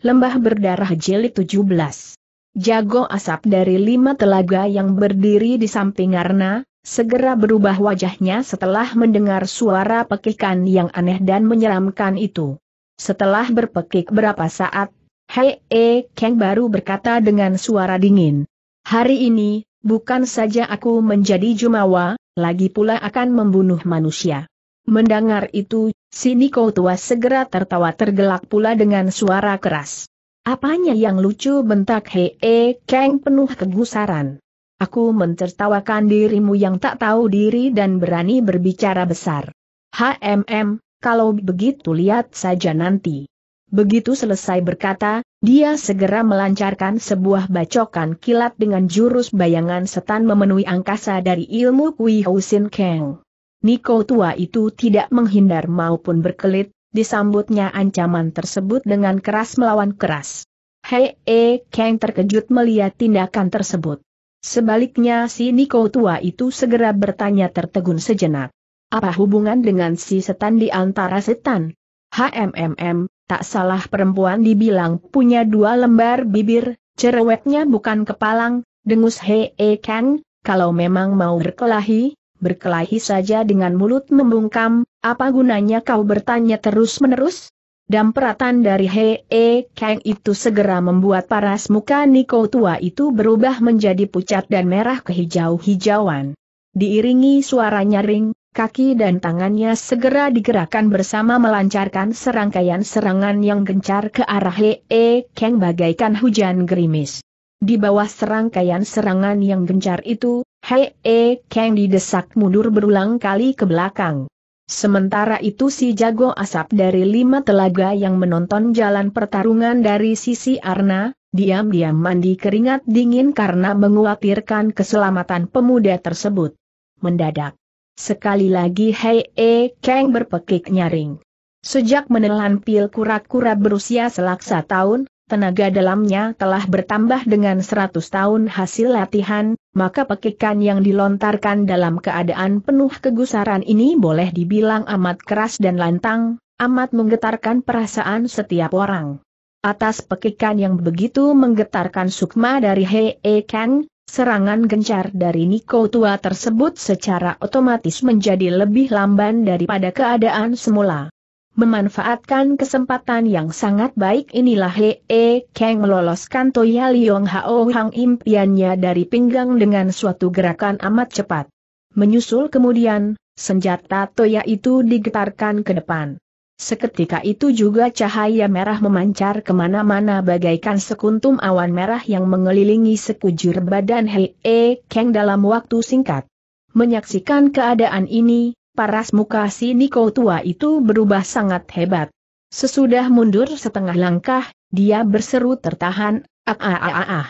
Lembah Berdarah Jelit 17 Jago asap dari lima telaga yang berdiri di samping Arna, segera berubah wajahnya setelah mendengar suara pekikan yang aneh dan menyeramkan itu. Setelah berpekik berapa saat, Hei E Kang baru berkata dengan suara dingin. Hari ini, bukan saja aku menjadi Jumawa, lagi pula akan membunuh manusia. Mendengar itu, si Niko tua segera tertawa tergelak pula dengan suara keras. Apanya yang lucu bentak Hee keng penuh kegusaran. Aku mencertawakan dirimu yang tak tahu diri dan berani berbicara besar. HMM, kalau begitu lihat saja nanti. Begitu selesai berkata, dia segera melancarkan sebuah bacokan kilat dengan jurus bayangan setan memenuhi angkasa dari ilmu Kui Housin Kang. Niko tua itu tidak menghindar maupun berkelit, disambutnya ancaman tersebut dengan keras melawan keras. Hei E Kang terkejut melihat tindakan tersebut. Sebaliknya si Niko tua itu segera bertanya tertegun sejenak. Apa hubungan dengan si setan di antara setan? HMMM, tak salah perempuan dibilang punya dua lembar bibir, cerewetnya bukan kepalang, dengus Hei E Kang, kalau memang mau berkelahi, berkelahi saja dengan mulut membungkam, apa gunanya kau bertanya terus-menerus? Dan peratan dari Hee Kang itu segera membuat paras muka Niko tua itu berubah menjadi pucat dan merah kehijau-hijauan. Diiringi suara nyaring, kaki dan tangannya segera digerakkan bersama melancarkan serangkaian serangan yang gencar ke arah Hee Kang bagaikan hujan gerimis. Di bawah serangkaian serangan yang gencar itu, Hei E Kang didesak mundur berulang kali ke belakang. Sementara itu si jago asap dari lima telaga yang menonton jalan pertarungan dari sisi Arna, diam-diam mandi keringat dingin karena menguatirkan keselamatan pemuda tersebut. Mendadak. Sekali lagi Hei E Kang berpekik nyaring. Sejak menelan pil kura-kura berusia selaksa tahun, tenaga dalamnya telah bertambah dengan 100 tahun hasil latihan, maka pekikan yang dilontarkan dalam keadaan penuh kegusaran ini boleh dibilang amat keras dan lantang, amat menggetarkan perasaan setiap orang. Atas pekikan yang begitu menggetarkan sukma dari Hei e Kang, serangan gencar dari Niko Tua tersebut secara otomatis menjadi lebih lamban daripada keadaan semula. Memanfaatkan kesempatan yang sangat baik inilah He E Kang meloloskan Toya Liong Hao Hang impiannya dari pinggang dengan suatu gerakan amat cepat. Menyusul kemudian, senjata Toya itu digetarkan ke depan. Seketika itu juga cahaya merah memancar kemana-mana bagaikan sekuntum awan merah yang mengelilingi sekujur badan He E Kang dalam waktu singkat. Menyaksikan keadaan ini, paras muka si Niko tua itu berubah sangat hebat. Sesudah mundur setengah langkah, dia berseru tertahan, ah ah ah ah. ah.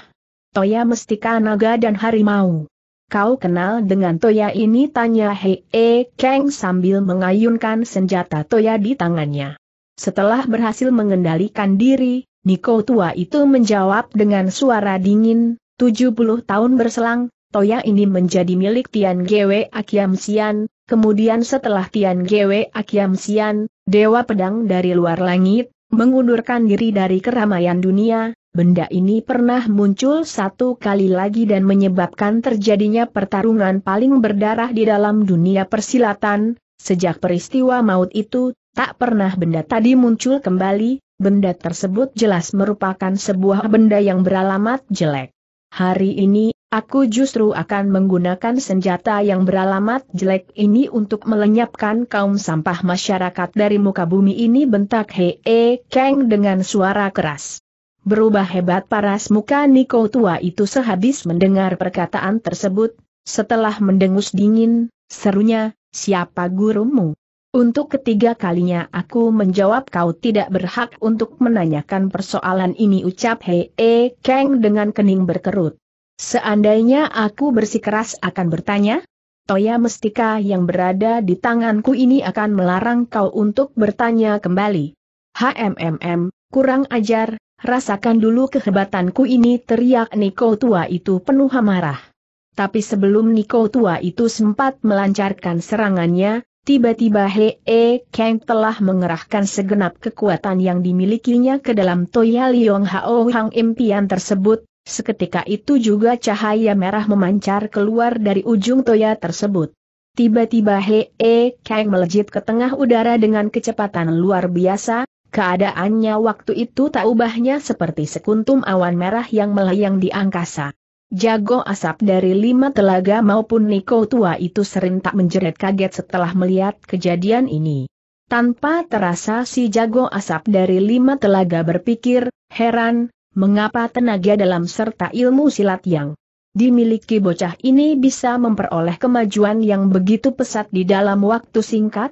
Toya mestika naga dan harimau. Kau kenal dengan Toya ini tanya Hei e Kang sambil mengayunkan senjata Toya di tangannya. Setelah berhasil mengendalikan diri, Niko tua itu menjawab dengan suara dingin, 70 tahun berselang, Toya ini menjadi milik Tian Gwe Akiam Sian, Kemudian setelah Tian Gwe Akiam Sian, Dewa Pedang dari luar langit, mengundurkan diri dari keramaian dunia, benda ini pernah muncul satu kali lagi dan menyebabkan terjadinya pertarungan paling berdarah di dalam dunia persilatan, sejak peristiwa maut itu, tak pernah benda tadi muncul kembali, benda tersebut jelas merupakan sebuah benda yang beralamat jelek. Hari ini, Aku justru akan menggunakan senjata yang beralamat jelek ini untuk melenyapkan kaum sampah masyarakat dari muka bumi ini bentak Hee Kang dengan suara keras. Berubah hebat paras muka Niko tua itu sehabis mendengar perkataan tersebut, setelah mendengus dingin, serunya, siapa gurumu? Untuk ketiga kalinya aku menjawab kau tidak berhak untuk menanyakan persoalan ini ucap Hee Kang dengan kening berkerut. Seandainya aku bersikeras akan bertanya, Toya Mestika yang berada di tanganku ini akan melarang kau untuk bertanya kembali. HMMM, kurang ajar, rasakan dulu kehebatanku ini teriak Niko tua itu penuh amarah. Tapi sebelum Niko tua itu sempat melancarkan serangannya, Tiba-tiba Hee Kang telah mengerahkan segenap kekuatan yang dimilikinya ke dalam Toya Liong Hao Hang impian tersebut, Seketika itu juga cahaya merah memancar keluar dari ujung toya tersebut. Tiba-tiba Hee E Kang melejit ke tengah udara dengan kecepatan luar biasa, keadaannya waktu itu tak ubahnya seperti sekuntum awan merah yang melayang di angkasa. Jago asap dari lima telaga maupun Niko tua itu sering tak menjerit kaget setelah melihat kejadian ini. Tanpa terasa si jago asap dari lima telaga berpikir, heran, mengapa tenaga dalam serta ilmu silat yang dimiliki bocah ini bisa memperoleh kemajuan yang begitu pesat di dalam waktu singkat?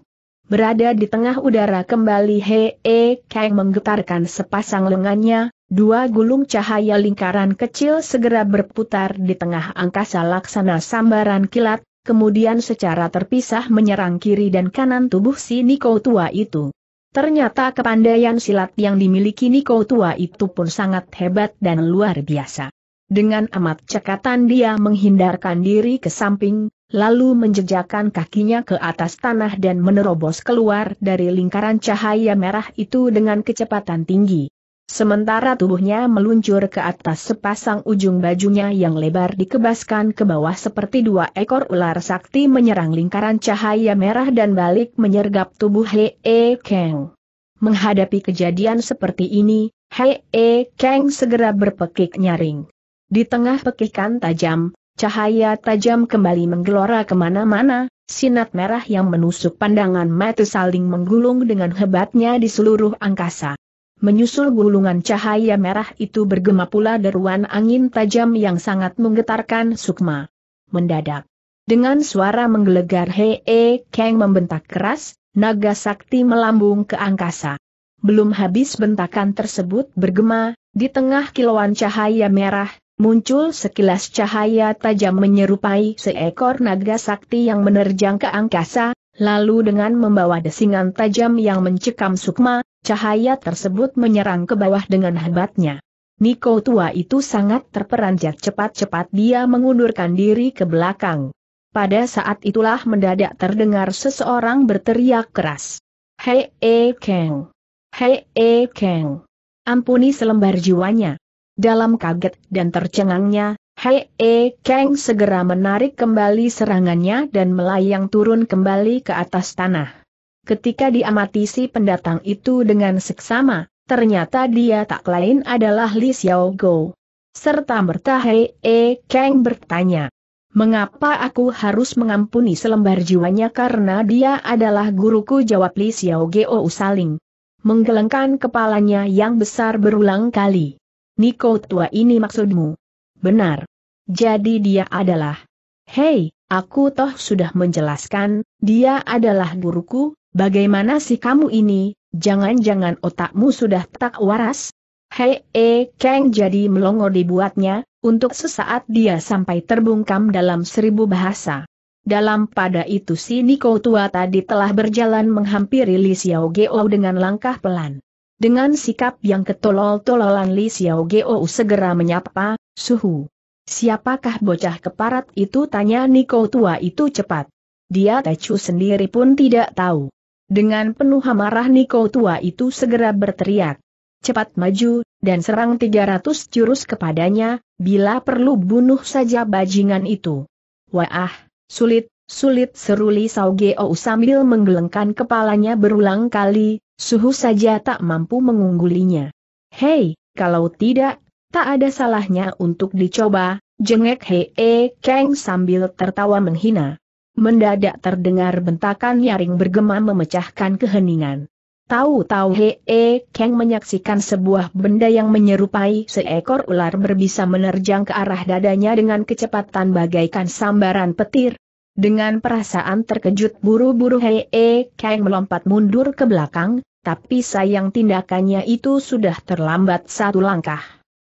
Berada di tengah udara kembali Hee Kang menggetarkan sepasang lengannya, dua gulung cahaya lingkaran kecil segera berputar di tengah angkasa laksana sambaran kilat, kemudian secara terpisah menyerang kiri dan kanan tubuh si Niko tua itu. Ternyata kepandaian silat yang dimiliki Niko tua itu pun sangat hebat dan luar biasa. Dengan amat cekatan dia menghindarkan diri ke samping, lalu menjejakkan kakinya ke atas tanah dan menerobos keluar dari lingkaran cahaya merah itu dengan kecepatan tinggi sementara tubuhnya meluncur ke atas sepasang ujung bajunya yang lebar dikebaskan ke bawah seperti dua ekor ular sakti menyerang lingkaran cahaya merah dan balik menyergap tubuh Hei E Kang. Menghadapi kejadian seperti ini, Hei E Kang segera berpekik nyaring. Di tengah pekikan tajam, cahaya tajam kembali menggelora kemana-mana, Sinat merah yang menusuk pandangan mata saling menggulung dengan hebatnya di seluruh angkasa. Menyusul gulungan cahaya merah itu bergema pula deruan angin tajam yang sangat menggetarkan sukma. Mendadak. Dengan suara menggelegar hee Kang membentak keras, naga sakti melambung ke angkasa. Belum habis bentakan tersebut bergema, di tengah kilauan cahaya merah, muncul sekilas cahaya tajam menyerupai seekor naga sakti yang menerjang ke angkasa, Lalu dengan membawa desingan tajam yang mencekam sukma, cahaya tersebut menyerang ke bawah dengan hebatnya. Niko tua itu sangat terperanjat cepat-cepat dia mengundurkan diri ke belakang. Pada saat itulah mendadak terdengar seseorang berteriak keras. Hei e keng! Hei e keng! Ampuni selembar jiwanya. Dalam kaget dan tercengangnya, Hei E. Kang segera menarik kembali serangannya dan melayang turun kembali ke atas tanah. Ketika diamati si pendatang itu dengan seksama, ternyata dia tak lain adalah Li Xiao Go. Serta merta Hei e Kang bertanya, Mengapa aku harus mengampuni selembar jiwanya karena dia adalah guruku jawab Li Xiao Go oh, saling. Menggelengkan kepalanya yang besar berulang kali. Niko tua ini maksudmu? Benar. Jadi dia adalah. Hei, aku toh sudah menjelaskan, dia adalah guruku, bagaimana sih kamu ini, jangan-jangan otakmu sudah tak waras? Hei, eh, Kang jadi melongo dibuatnya, untuk sesaat dia sampai terbungkam dalam seribu bahasa. Dalam pada itu si Niko tua tadi telah berjalan menghampiri Li Xiao Geo dengan langkah pelan. Dengan sikap yang ketolol-tololan Li Xiao Geo segera menyapa, Suhu. Siapakah bocah keparat itu tanya Niko tua itu cepat. Dia Tecu sendiri pun tidak tahu. Dengan penuh amarah Niko tua itu segera berteriak. Cepat maju, dan serang 300 jurus kepadanya, bila perlu bunuh saja bajingan itu. Wah, sulit, Sulit seruli Sao Geo sambil menggelengkan kepalanya berulang kali, suhu saja tak mampu mengunggulinya. Hei, kalau tidak, tak ada salahnya untuk dicoba, jengek Hee Kang sambil tertawa menghina. Mendadak terdengar bentakan nyaring bergema memecahkan keheningan. Tahu-tahu Hee keng menyaksikan sebuah benda yang menyerupai seekor ular berbisa menerjang ke arah dadanya dengan kecepatan bagaikan sambaran petir, dengan perasaan terkejut buru-buru Hei e Kang melompat mundur ke belakang, tapi sayang tindakannya itu sudah terlambat satu langkah.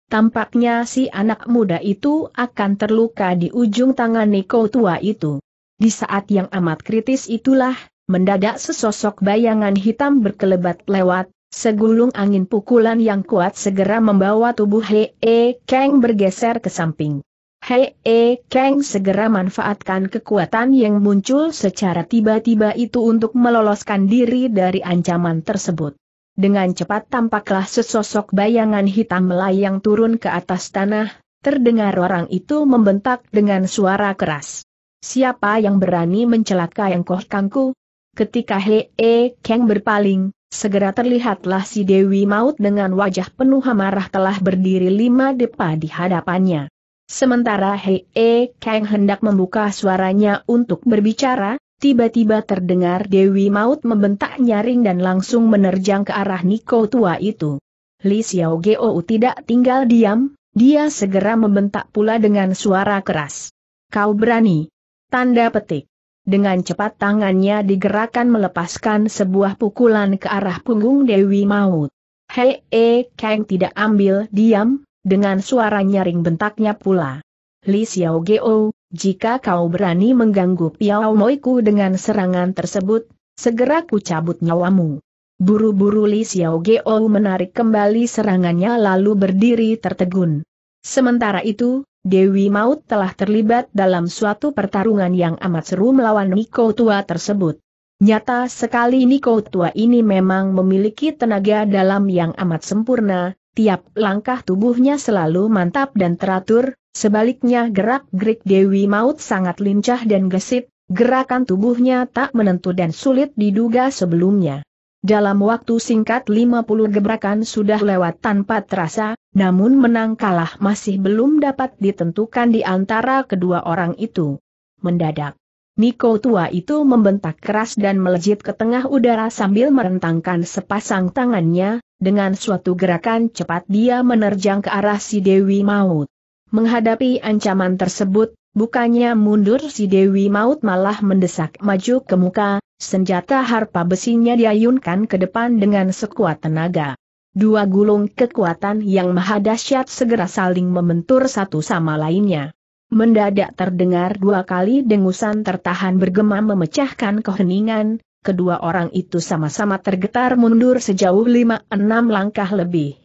Tampaknya si anak muda itu akan terluka di ujung tangan Niko tua itu. Di saat yang amat kritis itulah, mendadak sesosok bayangan hitam berkelebat lewat, segulung angin pukulan yang kuat segera membawa tubuh Hei e Kang bergeser ke samping. Hei E Kang segera manfaatkan kekuatan yang muncul secara tiba-tiba itu untuk meloloskan diri dari ancaman tersebut. Dengan cepat tampaklah sesosok bayangan hitam melayang turun ke atas tanah, terdengar orang itu membentak dengan suara keras. Siapa yang berani mencelakai engkau kangku? Ketika Hei E Kang berpaling, segera terlihatlah si Dewi Maut dengan wajah penuh amarah telah berdiri lima depa di hadapannya. Sementara Hei E Kang hendak membuka suaranya untuk berbicara, tiba-tiba terdengar Dewi Maut membentak nyaring dan langsung menerjang ke arah Niko tua itu. Li Xiao Geo tidak tinggal diam, dia segera membentak pula dengan suara keras. Kau berani. Tanda petik. Dengan cepat tangannya digerakkan melepaskan sebuah pukulan ke arah punggung Dewi Maut. Hei E Kang tidak ambil diam, dengan suara nyaring bentaknya pula. Li Xiao Geo, jika kau berani mengganggu Piao Moiku dengan serangan tersebut, segera ku cabut nyawamu. Buru-buru Li Xiao Geo menarik kembali serangannya lalu berdiri tertegun. Sementara itu, Dewi Maut telah terlibat dalam suatu pertarungan yang amat seru melawan Niko Tua tersebut. Nyata sekali Niko Tua ini memang memiliki tenaga dalam yang amat sempurna, tiap langkah tubuhnya selalu mantap dan teratur, sebaliknya gerak-gerik Dewi Maut sangat lincah dan gesit, gerakan tubuhnya tak menentu dan sulit diduga sebelumnya. Dalam waktu singkat 50 gebrakan sudah lewat tanpa terasa, namun menang kalah masih belum dapat ditentukan di antara kedua orang itu. Mendadak, Niko tua itu membentak keras dan melejit ke tengah udara sambil merentangkan sepasang tangannya, dengan suatu gerakan cepat dia menerjang ke arah si Dewi Maut. Menghadapi ancaman tersebut, bukannya mundur si Dewi Maut malah mendesak maju ke muka, senjata harpa besinya diayunkan ke depan dengan sekuat tenaga. Dua gulung kekuatan yang maha dahsyat segera saling membentur satu sama lainnya. Mendadak terdengar dua kali dengusan tertahan bergema memecahkan keheningan, kedua orang itu sama-sama tergetar mundur sejauh lima enam langkah lebih.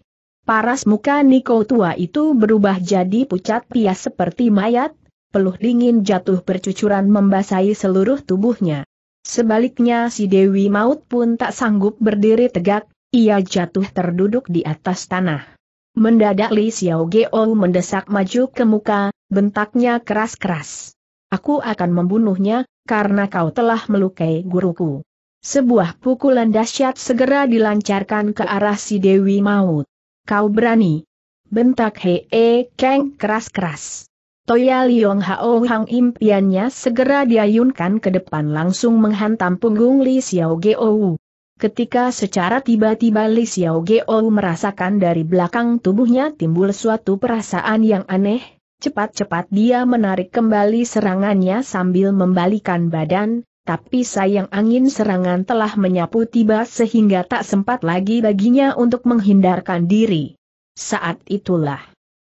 Paras muka Niko tua itu berubah jadi pucat pias seperti mayat, peluh dingin jatuh bercucuran membasahi seluruh tubuhnya. Sebaliknya si Dewi Maut pun tak sanggup berdiri tegak, ia jatuh terduduk di atas tanah. Mendadak Li Xiao Geo mendesak maju ke muka, bentaknya keras-keras. Aku akan membunuhnya, karena kau telah melukai guruku. Sebuah pukulan dahsyat segera dilancarkan ke arah si Dewi Maut. Kau berani. Bentak Hee Kang keras-keras. Toya Liong Hao Hang impiannya segera diayunkan ke depan langsung menghantam punggung Li Xiao Gou. Ketika secara tiba-tiba Li Xiao Geo merasakan dari belakang tubuhnya timbul suatu perasaan yang aneh, cepat-cepat dia menarik kembali serangannya sambil membalikan badan, tapi sayang angin serangan telah menyapu tiba sehingga tak sempat lagi baginya untuk menghindarkan diri. Saat itulah,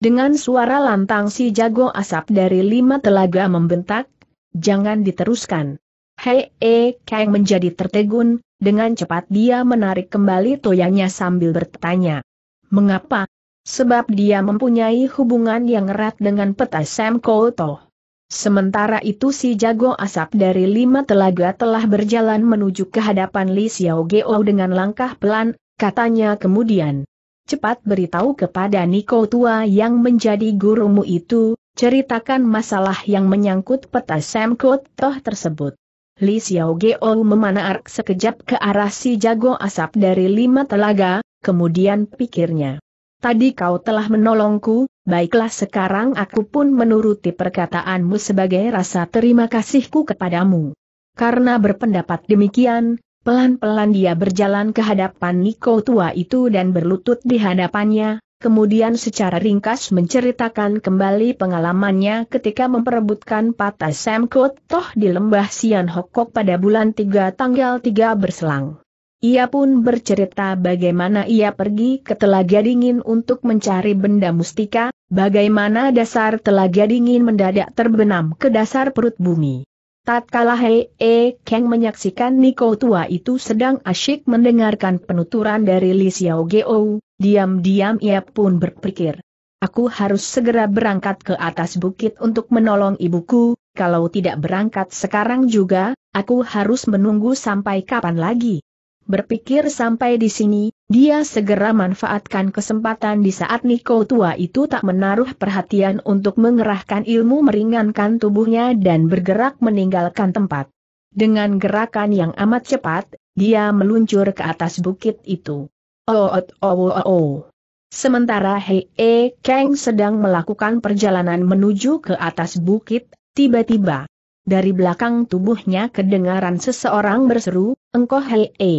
dengan suara lantang si jago asap dari lima telaga membentak, jangan diteruskan. Hei E Kang menjadi tertegun, dengan cepat dia menarik kembali toyanya sambil bertanya. Mengapa? Sebab dia mempunyai hubungan yang erat dengan peta Sam Koto. Sementara itu si jago asap dari lima telaga telah berjalan menuju ke hadapan Li Xiao Geo dengan langkah pelan, katanya kemudian. Cepat beritahu kepada Niko Tua yang menjadi gurumu itu, ceritakan masalah yang menyangkut peta Sam Toh tersebut. Li Xiao Geo memanar sekejap ke arah si jago asap dari lima telaga, kemudian pikirnya tadi kau telah menolongku, baiklah sekarang aku pun menuruti perkataanmu sebagai rasa terima kasihku kepadamu. Karena berpendapat demikian, pelan-pelan dia berjalan ke hadapan Niko tua itu dan berlutut di hadapannya, kemudian secara ringkas menceritakan kembali pengalamannya ketika memperebutkan patah Sam Toh di lembah Sian Hokok pada bulan 3 tanggal 3 berselang. Ia pun bercerita bagaimana ia pergi ke Telaga Dingin untuk mencari benda mustika, bagaimana dasar Telaga Dingin mendadak terbenam ke dasar perut bumi. Tatkala Hei E Kang menyaksikan Niko tua itu sedang asyik mendengarkan penuturan dari Li Xiao Geo, diam-diam ia pun berpikir. Aku harus segera berangkat ke atas bukit untuk menolong ibuku, kalau tidak berangkat sekarang juga, aku harus menunggu sampai kapan lagi. Berpikir sampai di sini, dia segera manfaatkan kesempatan di saat Niko tua itu tak menaruh perhatian untuk mengerahkan ilmu meringankan tubuhnya dan bergerak meninggalkan tempat. Dengan gerakan yang amat cepat, dia meluncur ke atas bukit itu. Oot oh, oh, oh, oh. Sementara Hei e Kang sedang melakukan perjalanan menuju ke atas bukit, tiba-tiba dari belakang tubuhnya kedengaran seseorang berseru, engkau hei e.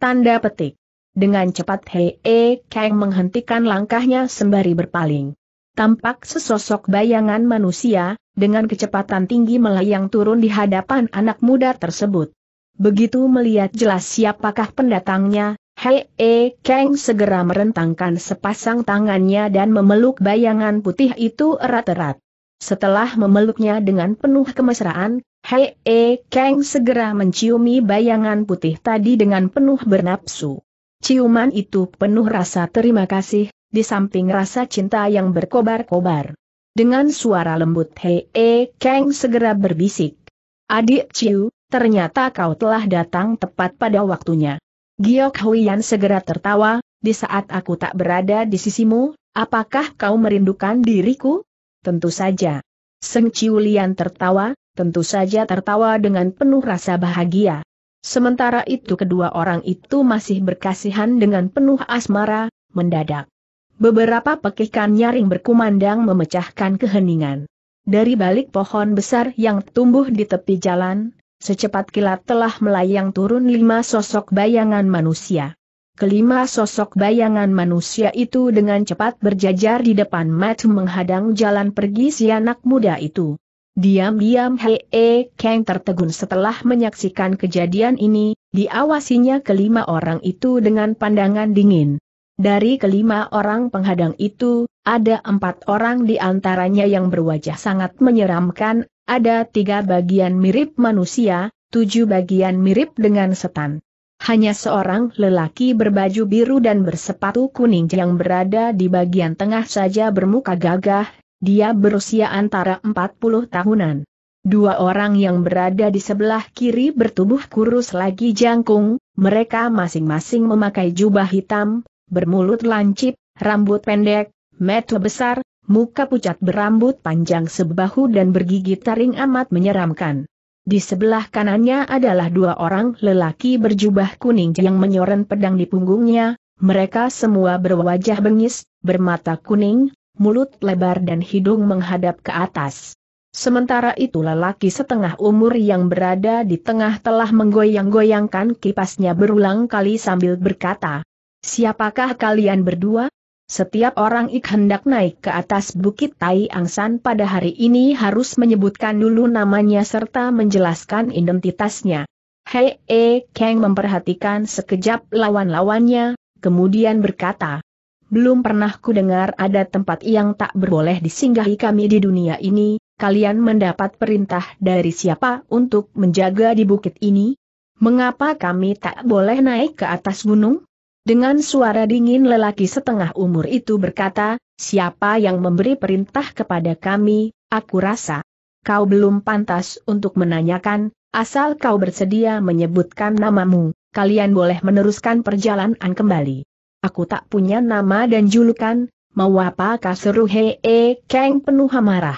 Tanda petik. Dengan cepat hei e Kang menghentikan langkahnya sembari berpaling. Tampak sesosok bayangan manusia, dengan kecepatan tinggi melayang turun di hadapan anak muda tersebut. Begitu melihat jelas siapakah pendatangnya, Hei E Kang segera merentangkan sepasang tangannya dan memeluk bayangan putih itu erat-erat. Setelah memeluknya dengan penuh kemesraan, Hei E Kang segera menciumi bayangan putih tadi dengan penuh bernapsu. Ciuman itu penuh rasa terima kasih, di samping rasa cinta yang berkobar-kobar. Dengan suara lembut Hei E Kang segera berbisik. Adik Ciu, ternyata kau telah datang tepat pada waktunya. Giok Huiyan segera tertawa, di saat aku tak berada di sisimu, apakah kau merindukan diriku? tentu saja. Seng Ciulian tertawa, tentu saja tertawa dengan penuh rasa bahagia. Sementara itu kedua orang itu masih berkasihan dengan penuh asmara, mendadak. Beberapa pekikan nyaring berkumandang memecahkan keheningan. Dari balik pohon besar yang tumbuh di tepi jalan, secepat kilat telah melayang turun lima sosok bayangan manusia. Kelima sosok bayangan manusia itu dengan cepat berjajar di depan Mat menghadang jalan pergi si anak muda itu. Diam-diam Hei -e Kang tertegun setelah menyaksikan kejadian ini, diawasinya kelima orang itu dengan pandangan dingin. Dari kelima orang penghadang itu, ada empat orang di antaranya yang berwajah sangat menyeramkan, ada tiga bagian mirip manusia, tujuh bagian mirip dengan setan hanya seorang lelaki berbaju biru dan bersepatu kuning yang berada di bagian tengah saja bermuka gagah, dia berusia antara 40 tahunan. Dua orang yang berada di sebelah kiri bertubuh kurus lagi jangkung, mereka masing-masing memakai jubah hitam, bermulut lancip, rambut pendek, mata besar, muka pucat berambut panjang sebahu dan bergigi taring amat menyeramkan. Di sebelah kanannya adalah dua orang lelaki berjubah kuning yang menyoren pedang di punggungnya, mereka semua berwajah bengis, bermata kuning, mulut lebar dan hidung menghadap ke atas. Sementara itu lelaki setengah umur yang berada di tengah telah menggoyang-goyangkan kipasnya berulang kali sambil berkata, Siapakah kalian berdua? Setiap orang ik hendak naik ke atas Bukit Tai Angsan pada hari ini harus menyebutkan dulu namanya serta menjelaskan identitasnya. Hei E Kang memperhatikan sekejap lawan-lawannya, kemudian berkata, Belum pernah ku dengar ada tempat yang tak berboleh disinggahi kami di dunia ini, kalian mendapat perintah dari siapa untuk menjaga di bukit ini? Mengapa kami tak boleh naik ke atas gunung? Dengan suara dingin lelaki setengah umur itu berkata, siapa yang memberi perintah kepada kami, aku rasa. Kau belum pantas untuk menanyakan, asal kau bersedia menyebutkan namamu, kalian boleh meneruskan perjalanan kembali. Aku tak punya nama dan julukan, mau apa hee -he keng penuh amarah.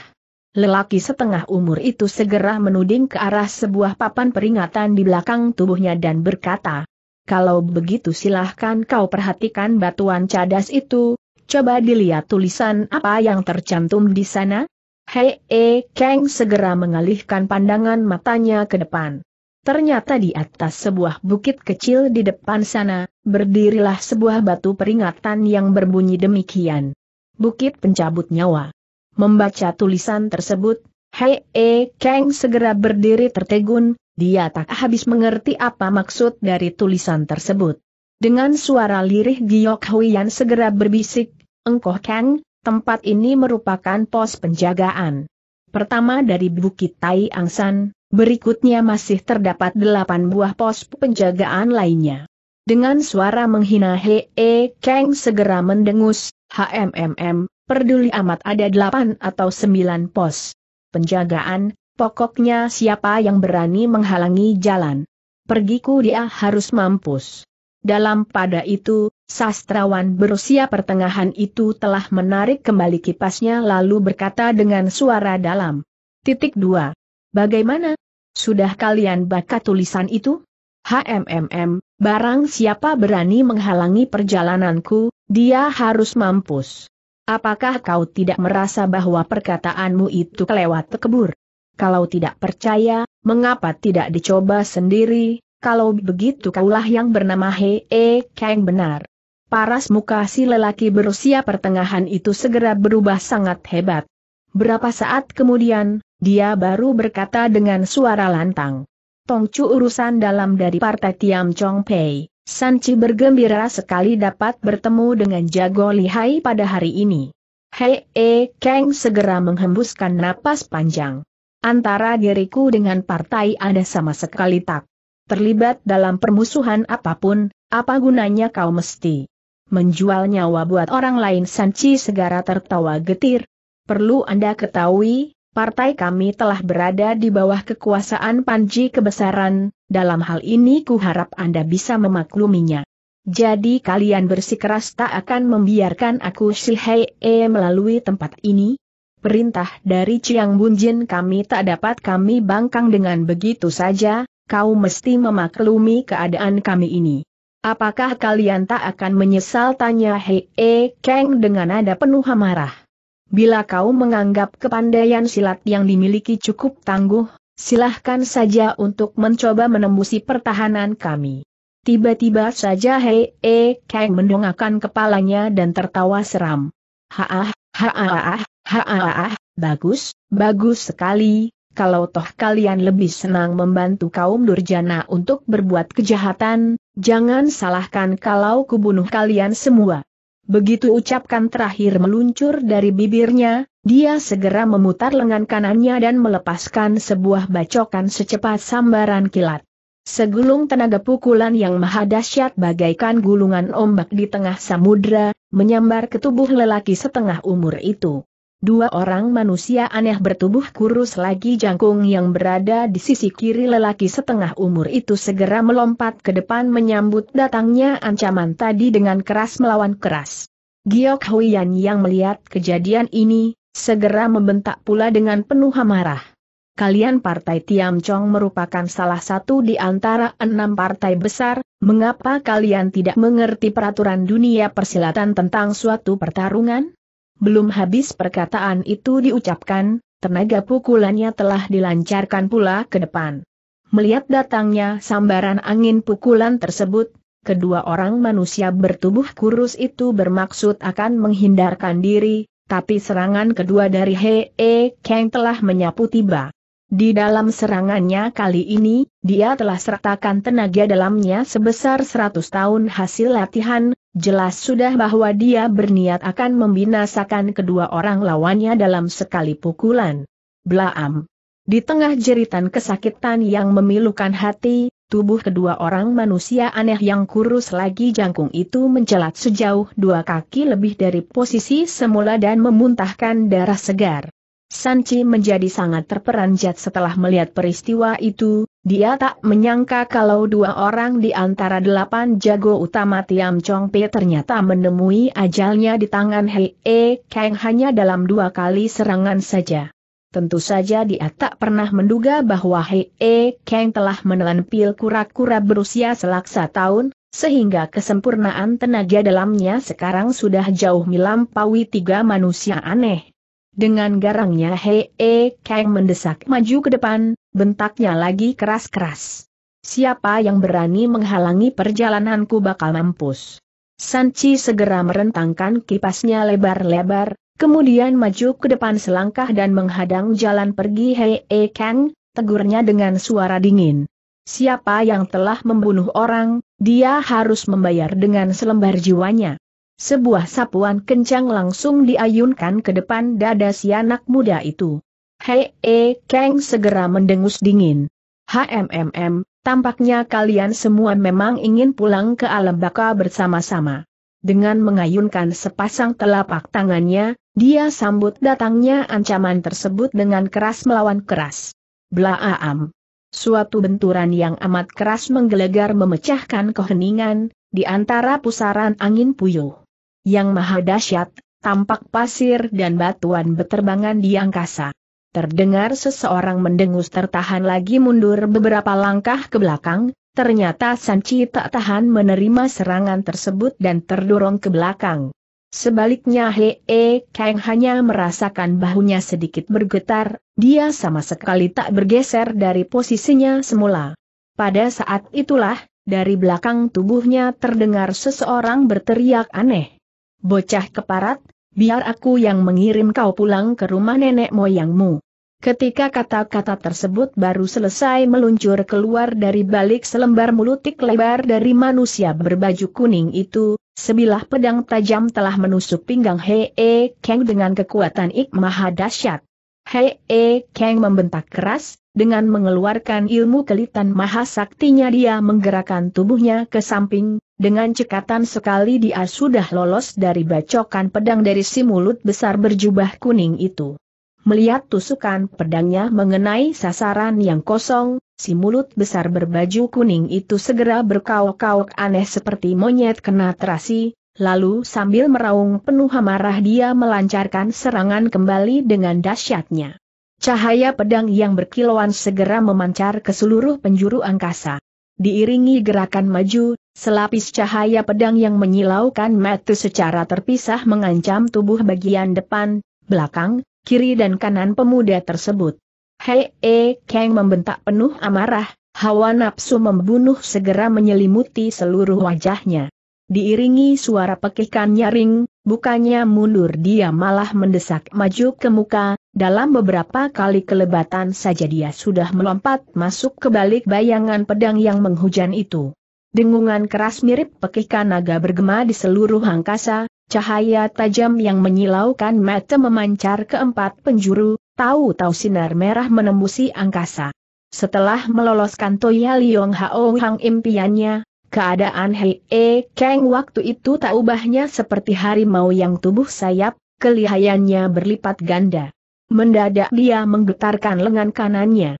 Lelaki setengah umur itu segera menuding ke arah sebuah papan peringatan di belakang tubuhnya dan berkata, kalau begitu silahkan kau perhatikan batuan cadas itu, coba dilihat tulisan apa yang tercantum di sana. Hei, e, Kang segera mengalihkan pandangan matanya ke depan. Ternyata di atas sebuah bukit kecil di depan sana, berdirilah sebuah batu peringatan yang berbunyi demikian. Bukit pencabut nyawa. Membaca tulisan tersebut, Hei E eh, Kang segera berdiri tertegun, dia tak habis mengerti apa maksud dari tulisan tersebut. Dengan suara lirih Giok Huiyan segera berbisik, Engkoh Kang, tempat ini merupakan pos penjagaan. Pertama dari Bukit Tai Angsan, berikutnya masih terdapat delapan buah pos penjagaan lainnya. Dengan suara menghina Hee e eh, Kang segera mendengus, HMMM, Peduli amat ada delapan atau sembilan pos penjagaan, pokoknya siapa yang berani menghalangi jalan. Pergiku dia harus mampus. Dalam pada itu, sastrawan berusia pertengahan itu telah menarik kembali kipasnya lalu berkata dengan suara dalam. Titik 2. Bagaimana? Sudah kalian baca tulisan itu? HMMM, barang siapa berani menghalangi perjalananku, dia harus mampus. Apakah kau tidak merasa bahwa perkataanmu itu kelewat kebur? Kalau tidak percaya, mengapa tidak dicoba sendiri? Kalau begitu kaulah yang bernama Hee -e Kang benar. Paras muka si lelaki berusia pertengahan itu segera berubah sangat hebat. Berapa saat kemudian, dia baru berkata dengan suara lantang. Tongcu urusan dalam dari partai Tiam Chong Pei. Sanci bergembira sekali dapat bertemu dengan jago lihai pada hari ini. Hei, e, Kang segera menghembuskan napas panjang. Antara diriku dengan partai ada sama sekali tak terlibat dalam permusuhan apapun, apa gunanya kau mesti menjual nyawa buat orang lain Sanci segera tertawa getir. Perlu Anda ketahui, Partai kami telah berada di bawah kekuasaan Panji Kebesaran, dalam hal ini kuharap Anda bisa memakluminya. Jadi kalian bersikeras tak akan membiarkan aku E melalui tempat ini? Perintah dari Chiang Bunjin kami tak dapat kami bangkang dengan begitu saja, kau mesti memaklumi keadaan kami ini. Apakah kalian tak akan menyesal tanya Hei e Kang dengan nada penuh amarah? Bila kau menganggap kepandaian silat yang dimiliki cukup tangguh, silahkan saja untuk mencoba menembusi pertahanan kami. Tiba-tiba saja Hei E Kang mendongakkan kepalanya dan tertawa seram. Haah, haah, haah, bagus, bagus sekali, kalau toh kalian lebih senang membantu kaum durjana untuk berbuat kejahatan, jangan salahkan kalau kubunuh kalian semua. Begitu ucapkan terakhir meluncur dari bibirnya, dia segera memutar lengan kanannya dan melepaskan sebuah bacokan secepat sambaran kilat. Segulung tenaga pukulan yang maha dahsyat bagaikan gulungan ombak di tengah samudra, menyambar ke tubuh lelaki setengah umur itu dua orang manusia aneh bertubuh kurus lagi jangkung yang berada di sisi kiri lelaki setengah umur itu segera melompat ke depan menyambut datangnya ancaman tadi dengan keras melawan keras. Giok Huiyan yang melihat kejadian ini, segera membentak pula dengan penuh amarah. Kalian Partai Tiam Chong merupakan salah satu di antara enam partai besar, mengapa kalian tidak mengerti peraturan dunia persilatan tentang suatu pertarungan? Belum habis perkataan itu diucapkan, tenaga pukulannya telah dilancarkan pula ke depan. Melihat datangnya sambaran angin pukulan tersebut, kedua orang manusia bertubuh kurus itu bermaksud akan menghindarkan diri, tapi serangan kedua dari Hee Kang telah menyapu tiba. Di dalam serangannya kali ini, dia telah sertakan tenaga dalamnya sebesar 100 tahun hasil latihan, Jelas sudah bahwa dia berniat akan membinasakan kedua orang lawannya dalam sekali pukulan. Blaam. Di tengah jeritan kesakitan yang memilukan hati, tubuh kedua orang manusia aneh yang kurus lagi jangkung itu mencelat sejauh dua kaki lebih dari posisi semula dan memuntahkan darah segar. Sanci menjadi sangat terperanjat setelah melihat peristiwa itu, dia tak menyangka kalau dua orang di antara delapan jago utama Tiam Chong Pe ternyata menemui ajalnya di tangan Hei E Kang hanya dalam dua kali serangan saja. Tentu saja dia tak pernah menduga bahwa Hei E Kang telah menelan pil kura-kura berusia selaksa tahun, sehingga kesempurnaan tenaga dalamnya sekarang sudah jauh melampaui tiga manusia aneh. Dengan garangnya Hei E Kang mendesak maju ke depan, bentaknya lagi keras-keras. Siapa yang berani menghalangi perjalananku bakal mampus. Sanci segera merentangkan kipasnya lebar-lebar, kemudian maju ke depan selangkah dan menghadang jalan pergi Hei E Kang, tegurnya dengan suara dingin. Siapa yang telah membunuh orang, dia harus membayar dengan selembar jiwanya. Sebuah sapuan kencang langsung diayunkan ke depan dada si anak muda itu. Hei e, Kang segera mendengus dingin. HMMM, tampaknya kalian semua memang ingin pulang ke alam baka bersama-sama. Dengan mengayunkan sepasang telapak tangannya, dia sambut datangnya ancaman tersebut dengan keras melawan keras. Blaam. Suatu benturan yang amat keras menggelegar memecahkan keheningan, di antara pusaran angin puyuh. Yang maha dahsyat, tampak pasir dan batuan beterbangan di angkasa. Terdengar seseorang mendengus tertahan lagi mundur beberapa langkah ke belakang, ternyata Sanchi tak tahan menerima serangan tersebut dan terdorong ke belakang. Sebaliknya Hee E Kang hanya merasakan bahunya sedikit bergetar, dia sama sekali tak bergeser dari posisinya semula. Pada saat itulah, dari belakang tubuhnya terdengar seseorang berteriak aneh. Bocah keparat, biar aku yang mengirim kau pulang ke rumah nenek moyangmu. Ketika kata-kata tersebut baru selesai meluncur keluar dari balik selembar mulutik lebar dari manusia berbaju kuning itu, sebilah pedang tajam telah menusuk pinggang Hee E Kang dengan kekuatan ikmah dahsyat. Hee -he e Kang membentak keras, dengan mengeluarkan ilmu kelitan maha saktinya dia menggerakkan tubuhnya ke samping, dengan cekatan sekali dia sudah lolos dari bacokan pedang dari si mulut besar berjubah kuning itu. Melihat tusukan pedangnya mengenai sasaran yang kosong, si mulut besar berbaju kuning itu segera berkauk kauk aneh seperti monyet kena terasi, lalu sambil meraung penuh amarah dia melancarkan serangan kembali dengan dahsyatnya. Cahaya pedang yang berkilauan segera memancar ke seluruh penjuru angkasa. Diiringi gerakan maju, selapis cahaya pedang yang menyilaukan mata secara terpisah mengancam tubuh bagian depan, belakang, kiri dan kanan pemuda tersebut. Hei E Kang membentak penuh amarah, hawa nafsu membunuh segera menyelimuti seluruh wajahnya. Diiringi suara pekikan nyaring, bukannya mundur dia malah mendesak maju ke muka, dalam beberapa kali kelebatan saja dia sudah melompat masuk ke balik bayangan pedang yang menghujan itu. Dengungan keras mirip pekikan naga bergema di seluruh angkasa, Cahaya tajam yang menyilaukan mata memancar ke empat penjuru, tahu-tahu sinar merah menembusi angkasa. Setelah meloloskan Toya Liong Hao Hang impiannya, keadaan Hei E Kang waktu itu tak ubahnya seperti harimau yang tubuh sayap, kelihayannya berlipat ganda. Mendadak dia menggetarkan lengan kanannya.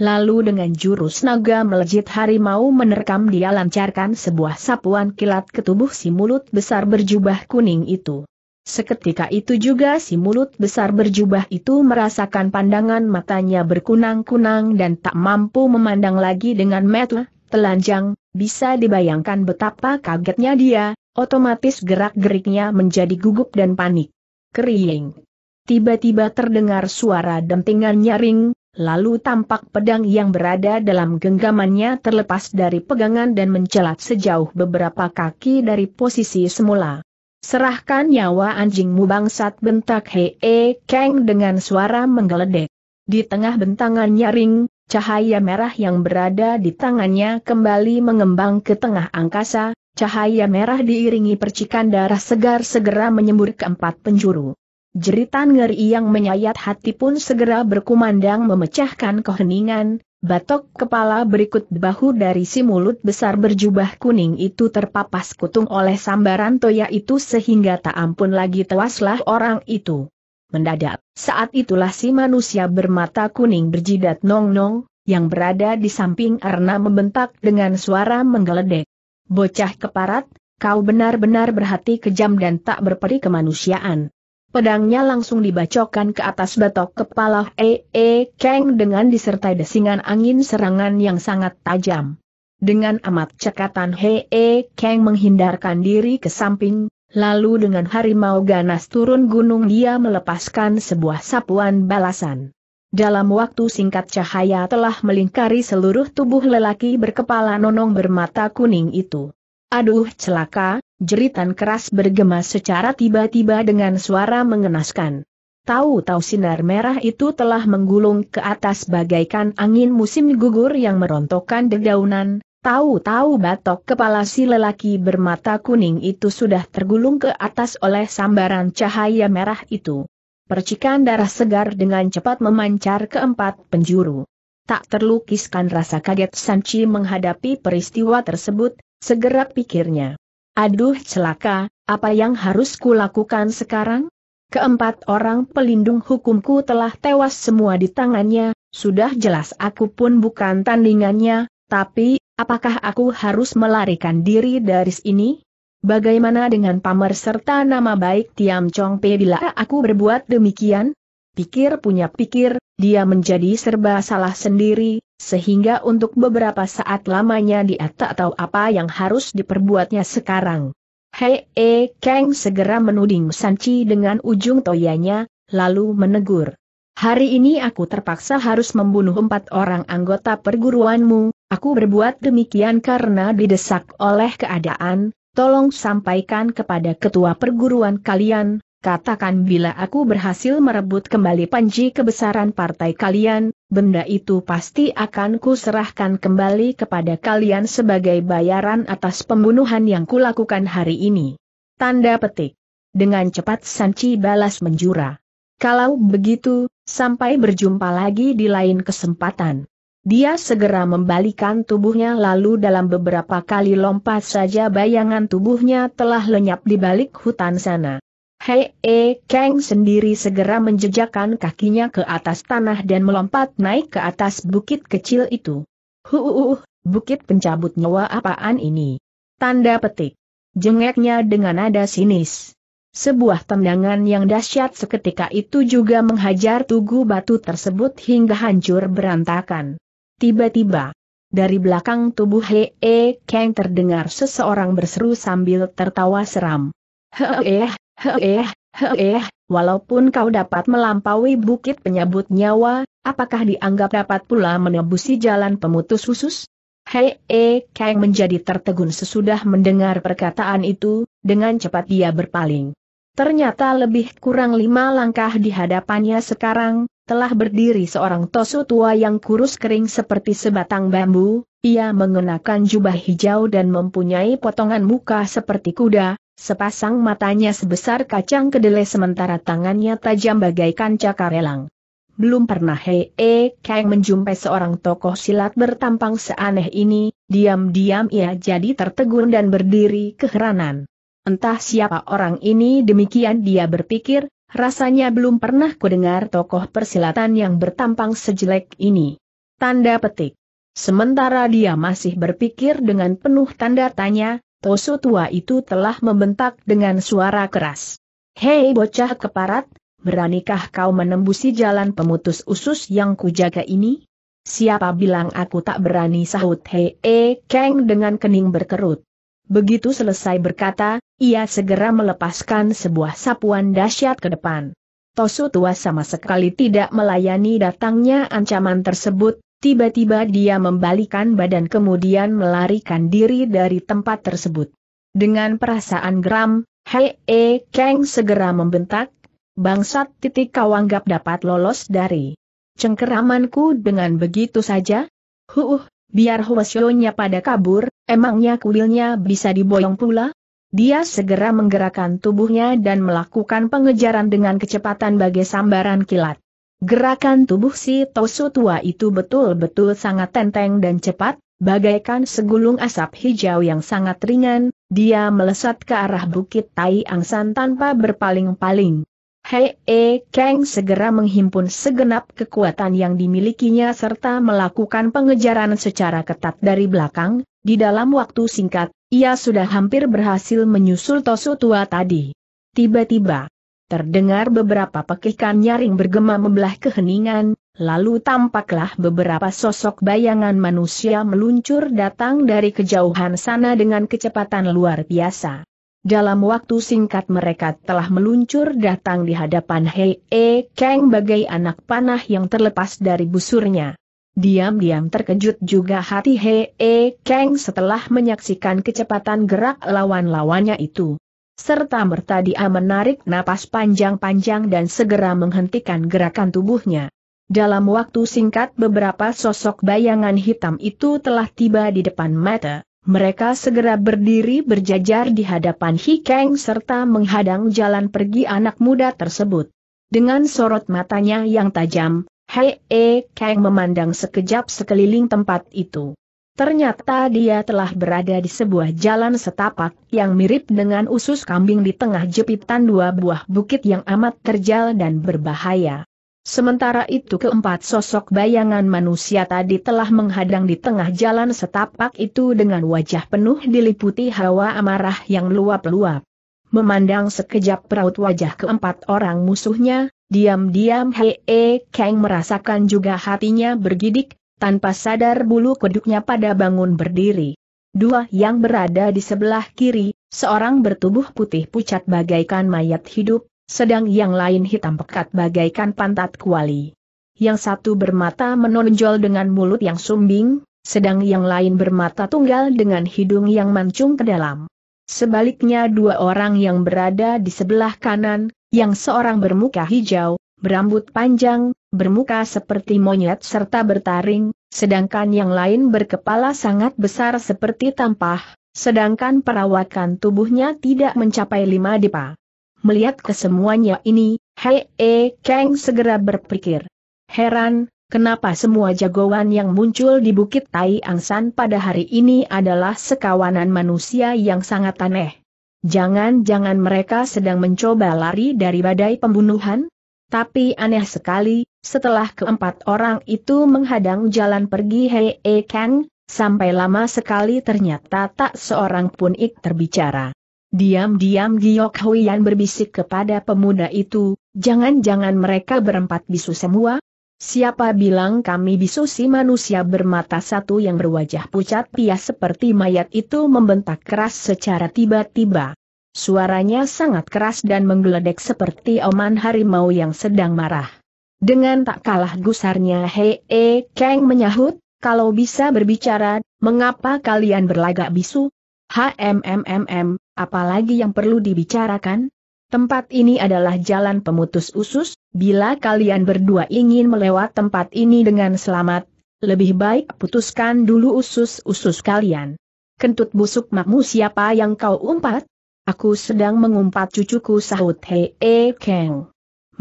Lalu dengan jurus naga melejit harimau menerkam dia lancarkan sebuah sapuan kilat ke tubuh si mulut besar berjubah kuning itu. Seketika itu juga si mulut besar berjubah itu merasakan pandangan matanya berkunang-kunang dan tak mampu memandang lagi dengan mata telanjang, bisa dibayangkan betapa kagetnya dia, otomatis gerak-geriknya menjadi gugup dan panik. Kering. Tiba-tiba terdengar suara dentingan nyaring, Lalu tampak pedang yang berada dalam genggamannya terlepas dari pegangan dan mencelat sejauh beberapa kaki dari posisi semula. Serahkan nyawa anjingmu bangsat bentak Hee keng Kang dengan suara menggeledek. Di tengah bentangan nyaring, cahaya merah yang berada di tangannya kembali mengembang ke tengah angkasa, cahaya merah diiringi percikan darah segar segera menyembur ke empat penjuru. Jeritan ngeri yang menyayat hati pun segera berkumandang memecahkan keheningan, batok kepala berikut bahu dari si mulut besar berjubah kuning itu terpapas kutung oleh sambaran toya itu sehingga tak ampun lagi tewaslah orang itu. Mendadak, saat itulah si manusia bermata kuning berjidat nong-nong, yang berada di samping Arna membentak dengan suara menggeledek. Bocah keparat, kau benar-benar berhati kejam dan tak berperi kemanusiaan pedangnya langsung dibacokan ke atas batok kepala Ee -e Kang dengan disertai desingan angin serangan yang sangat tajam. Dengan amat cekatan He -e Kang menghindarkan diri ke samping, lalu dengan harimau ganas turun gunung dia melepaskan sebuah sapuan balasan. Dalam waktu singkat cahaya telah melingkari seluruh tubuh lelaki berkepala nonong bermata kuning itu. Aduh celaka, jeritan keras bergema secara tiba-tiba dengan suara mengenaskan. Tahu-tahu sinar merah itu telah menggulung ke atas bagaikan angin musim gugur yang merontokkan dedaunan, Tahu-tahu batok kepala si lelaki bermata kuning itu sudah tergulung ke atas oleh sambaran cahaya merah itu. Percikan darah segar dengan cepat memancar ke empat penjuru. Tak terlukiskan rasa kaget Sanchi menghadapi peristiwa tersebut, Segera pikirnya. Aduh celaka, apa yang harus kulakukan sekarang? Keempat orang pelindung hukumku telah tewas semua di tangannya, sudah jelas aku pun bukan tandingannya, tapi, apakah aku harus melarikan diri dari sini? Bagaimana dengan pamer serta nama baik Tiam Chong Pe bila aku berbuat demikian? Pikir punya pikir, dia menjadi serba salah sendiri, sehingga untuk beberapa saat lamanya dia tak tahu apa yang harus diperbuatnya sekarang. Hei E Kang segera menuding Sanci dengan ujung toyanya, lalu menegur. Hari ini aku terpaksa harus membunuh empat orang anggota perguruanmu, aku berbuat demikian karena didesak oleh keadaan, tolong sampaikan kepada ketua perguruan kalian, katakan bila aku berhasil merebut kembali panji kebesaran partai kalian, benda itu pasti akan kuserahkan kembali kepada kalian sebagai bayaran atas pembunuhan yang kulakukan hari ini. Tanda petik. Dengan cepat Sanci balas menjura. Kalau begitu, sampai berjumpa lagi di lain kesempatan. Dia segera membalikan tubuhnya lalu dalam beberapa kali lompat saja bayangan tubuhnya telah lenyap di balik hutan sana. Hei E Kang sendiri segera menjejakkan kakinya ke atas tanah dan melompat naik ke atas bukit kecil itu. Huuuh, bukit pencabut nyawa apaan ini? Tanda petik. Jengeknya dengan nada sinis. Sebuah tendangan yang dahsyat seketika itu juga menghajar tugu batu tersebut hingga hancur berantakan. Tiba-tiba, dari belakang tubuh Hei E Kang terdengar seseorang berseru sambil tertawa seram. Hei eh, Heeh, heeh, walaupun kau dapat melampaui bukit penyabut nyawa, apakah dianggap dapat pula menebusi jalan pemutus khusus? Hei, eh, Kang menjadi tertegun sesudah mendengar perkataan itu, dengan cepat dia berpaling. Ternyata lebih kurang lima langkah di hadapannya sekarang, telah berdiri seorang tosu tua yang kurus kering seperti sebatang bambu, ia mengenakan jubah hijau dan mempunyai potongan muka seperti kuda, Sepasang matanya sebesar kacang kedelai sementara tangannya tajam bagaikan cakar elang. Belum pernah Hei E Kang menjumpai seorang tokoh silat bertampang seaneh ini, diam-diam ia jadi tertegun dan berdiri keheranan. Entah siapa orang ini demikian dia berpikir, rasanya belum pernah kudengar tokoh persilatan yang bertampang sejelek ini. Tanda petik. Sementara dia masih berpikir dengan penuh tanda tanya, Tosu tua itu telah membentak dengan suara keras. Hei bocah keparat, beranikah kau menembusi jalan pemutus usus yang kujaga ini? Siapa bilang aku tak berani sahut Hei e keng dengan kening berkerut. Begitu selesai berkata, ia segera melepaskan sebuah sapuan dahsyat ke depan. Tosu tua sama sekali tidak melayani datangnya ancaman tersebut, Tiba-tiba dia membalikan badan kemudian melarikan diri dari tempat tersebut. Dengan perasaan geram, Hei E Kang segera membentak, bangsat titik kau anggap dapat lolos dari cengkeramanku dengan begitu saja? Huuh, biar Hwasyonya pada kabur, emangnya kuilnya bisa diboyong pula? Dia segera menggerakkan tubuhnya dan melakukan pengejaran dengan kecepatan bagai sambaran kilat. Gerakan tubuh si Tosu tua itu betul-betul sangat tenteng dan cepat, bagaikan segulung asap hijau yang sangat ringan, dia melesat ke arah bukit Tai Angsan tanpa berpaling-paling. Hei E Kang segera menghimpun segenap kekuatan yang dimilikinya serta melakukan pengejaran secara ketat dari belakang, di dalam waktu singkat, ia sudah hampir berhasil menyusul Tosu tua tadi. Tiba-tiba, Terdengar beberapa pekikan nyaring bergema membelah keheningan, lalu tampaklah beberapa sosok bayangan manusia meluncur datang dari kejauhan sana dengan kecepatan luar biasa. Dalam waktu singkat mereka telah meluncur datang di hadapan Hei E Kang bagai anak panah yang terlepas dari busurnya. Diam-diam terkejut juga hati Hei E Kang setelah menyaksikan kecepatan gerak lawan-lawannya itu. Serta merta dia menarik napas panjang-panjang dan segera menghentikan gerakan tubuhnya. Dalam waktu singkat beberapa sosok bayangan hitam itu telah tiba di depan mata. Mereka segera berdiri berjajar di hadapan Hikeng serta menghadang jalan pergi anak muda tersebut. Dengan sorot matanya yang tajam, Hei e Kang memandang sekejap sekeliling tempat itu. Ternyata dia telah berada di sebuah jalan setapak yang mirip dengan usus kambing di tengah jepitan dua buah bukit yang amat terjal dan berbahaya. Sementara itu keempat sosok bayangan manusia tadi telah menghadang di tengah jalan setapak itu dengan wajah penuh diliputi hawa amarah yang luap-luap. Memandang sekejap peraut wajah keempat orang musuhnya, diam-diam Hei -e Kang merasakan juga hatinya bergidik, tanpa sadar bulu kuduknya pada bangun berdiri. Dua yang berada di sebelah kiri, seorang bertubuh putih pucat bagaikan mayat hidup, sedang yang lain hitam pekat bagaikan pantat kuali. Yang satu bermata menonjol dengan mulut yang sumbing, sedang yang lain bermata tunggal dengan hidung yang mancung ke dalam. Sebaliknya dua orang yang berada di sebelah kanan, yang seorang bermuka hijau, berambut panjang, bermuka seperti monyet serta bertaring, sedangkan yang lain berkepala sangat besar seperti tampah, sedangkan perawakan tubuhnya tidak mencapai lima dipa. Melihat kesemuanya ini, Hei E Kang segera berpikir. Heran, kenapa semua jagoan yang muncul di Bukit Tai Angsan pada hari ini adalah sekawanan manusia yang sangat aneh. Jangan-jangan mereka sedang mencoba lari dari badai pembunuhan? Tapi aneh sekali, setelah keempat orang itu menghadang jalan pergi Hei e Kang, sampai lama sekali ternyata tak seorang pun ik terbicara. Diam-diam Giok Huiyan berbisik kepada pemuda itu, jangan-jangan mereka berempat bisu semua? Siapa bilang kami bisu si manusia bermata satu yang berwajah pucat pias seperti mayat itu membentak keras secara tiba-tiba. Suaranya sangat keras dan menggeledek seperti oman harimau yang sedang marah. Dengan tak kalah gusarnya Hei e, Kang menyahut, kalau bisa berbicara, mengapa kalian berlagak bisu? HMMMM, apalagi yang perlu dibicarakan? Tempat ini adalah jalan pemutus usus, bila kalian berdua ingin melewat tempat ini dengan selamat, lebih baik putuskan dulu usus-usus kalian. Kentut busuk makmu siapa yang kau umpat? Aku sedang mengumpat cucuku sahut Hei e, Kang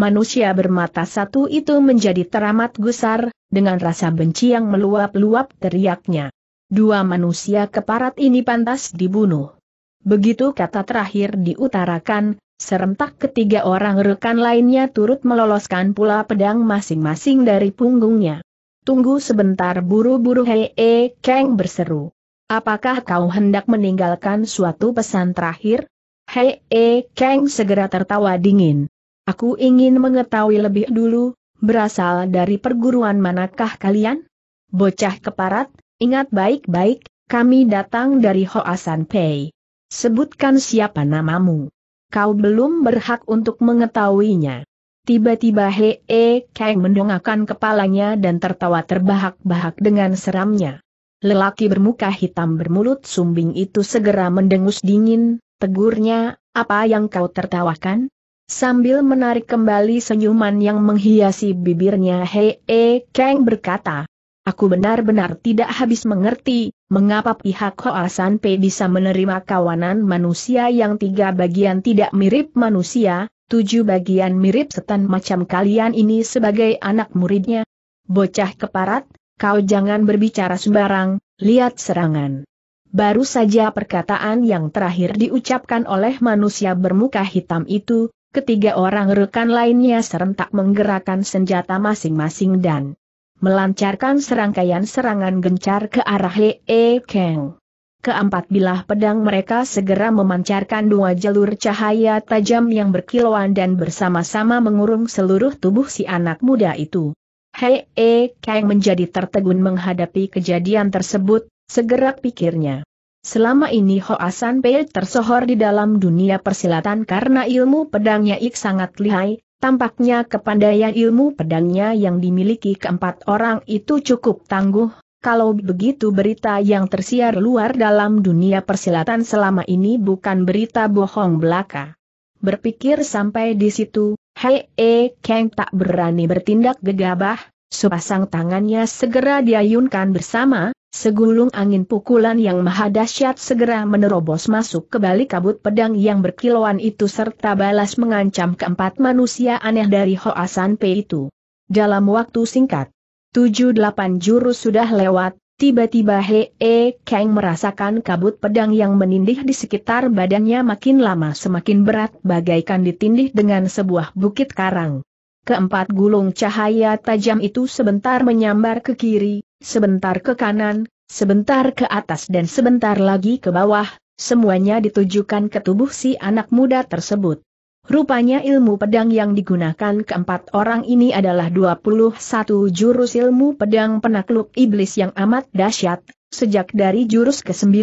manusia bermata satu itu menjadi teramat gusar, dengan rasa benci yang meluap-luap teriaknya. Dua manusia keparat ini pantas dibunuh. Begitu kata terakhir diutarakan, serentak ketiga orang rekan lainnya turut meloloskan pula pedang masing-masing dari punggungnya. Tunggu sebentar buru-buru hee keng berseru. Apakah kau hendak meninggalkan suatu pesan terakhir? Hee keng segera tertawa dingin. Aku ingin mengetahui lebih dulu, berasal dari perguruan manakah kalian? Bocah keparat, ingat baik-baik, kami datang dari Hoasan Pei. Sebutkan siapa namamu. Kau belum berhak untuk mengetahuinya. Tiba-tiba Hee E Kang mendongakkan kepalanya dan tertawa terbahak-bahak dengan seramnya. Lelaki bermuka hitam bermulut sumbing itu segera mendengus dingin, tegurnya, apa yang kau tertawakan? Sambil menarik kembali senyuman yang menghiasi bibirnya Hei e, Kang berkata, Aku benar-benar tidak habis mengerti, mengapa pihak Hoa Sanpe bisa menerima kawanan manusia yang tiga bagian tidak mirip manusia, tujuh bagian mirip setan macam kalian ini sebagai anak muridnya. Bocah keparat, kau jangan berbicara sembarang, lihat serangan. Baru saja perkataan yang terakhir diucapkan oleh manusia bermuka hitam itu, ketiga orang rekan lainnya serentak menggerakkan senjata masing-masing dan melancarkan serangkaian serangan gencar ke arah Hee Kang. Keempat bilah pedang mereka segera memancarkan dua jalur cahaya tajam yang berkilauan dan bersama-sama mengurung seluruh tubuh si anak muda itu. Hei E Kang menjadi tertegun menghadapi kejadian tersebut, segera pikirnya. Selama ini Hoasan Asan Pei tersohor di dalam dunia persilatan karena ilmu pedangnya ik sangat lihai, tampaknya kepandaian ilmu pedangnya yang dimiliki keempat orang itu cukup tangguh, kalau begitu berita yang tersiar luar dalam dunia persilatan selama ini bukan berita bohong belaka. Berpikir sampai di situ, Hei E Kang tak berani bertindak gegabah, Sepasang tangannya segera diayunkan bersama, segulung angin pukulan yang maha dahsyat segera menerobos masuk ke balik kabut pedang yang berkilauan itu serta balas mengancam keempat manusia aneh dari Hoasan P itu. Dalam waktu singkat, tujuh delapan jurus sudah lewat, tiba-tiba Hee E Kang merasakan kabut pedang yang menindih di sekitar badannya makin lama semakin berat bagaikan ditindih dengan sebuah bukit karang. Keempat gulung cahaya tajam itu sebentar menyambar ke kiri, sebentar ke kanan, sebentar ke atas dan sebentar lagi ke bawah, semuanya ditujukan ke tubuh si anak muda tersebut. Rupanya ilmu pedang yang digunakan keempat orang ini adalah 21 jurus ilmu pedang penakluk iblis yang amat dahsyat, sejak dari jurus ke-9,